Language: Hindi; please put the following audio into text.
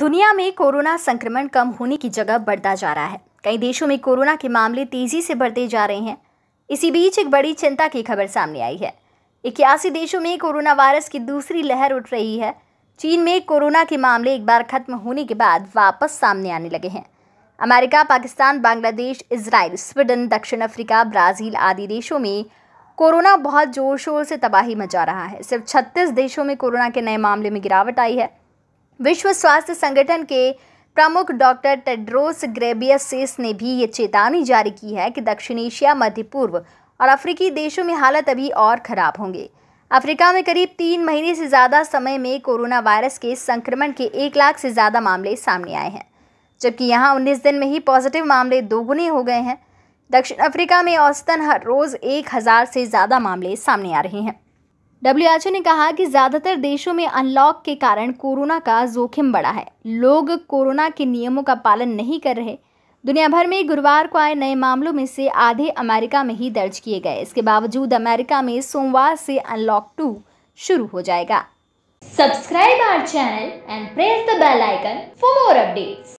दुनिया में कोरोना संक्रमण कम होने की जगह बढ़ता जा रहा है कई देशों में कोरोना के मामले तेजी से बढ़ते जा रहे हैं इसी बीच एक बड़ी चिंता की खबर सामने आई है इक्यासी देशों में कोरोना वायरस की दूसरी लहर उठ रही है चीन में कोरोना के मामले एक बार खत्म होने के बाद वापस सामने आने लगे हैं America Pakistan Bangladesh Israel Sweden दक्षिण अफ्रीका ब्राज़ील आदि देशों में कोरोना बहुत जोर शोर से तबाही मचा रहा है सिर्फ 36 देशों में कोरोना के नए मामले में गिरावट आई है विश्व स्वास्थ्य संगठन के प्रमुख डॉक्टर टेड्रोस ग्रेबियसिस ने भी ये चेतावनी जारी की है कि दक्षिण एशिया मध्य पूर्व और अफ्रीकी देशों में हालत अभी और खराब होंगे अफ्रीका में करीब तीन महीने से ज़्यादा समय में कोरोना वायरस के संक्रमण के एक लाख से ज़्यादा मामले सामने आए हैं जबकि यहाँ उन्नीस दिन में ही पॉजिटिव मामले दोगुने हो गए हैं दक्षिण अफ्रीका में औसतन हर रोज़ एक हज़ार से ज़्यादा मामले सामने आ रहे हैं डब्ल्यूएचओ ने कहा कि ज्यादातर देशों में अनलॉक के कारण कोरोना का जोखिम बढ़ा है लोग कोरोना के नियमों का पालन नहीं कर रहे दुनिया भर में गुरुवार को आए नए मामलों में से आधे अमेरिका में ही दर्ज किए गए इसके बावजूद अमेरिका में सोमवार से अनलॉक टू शुरू हो जाएगा subscribe our channel and press the bell icon for more updates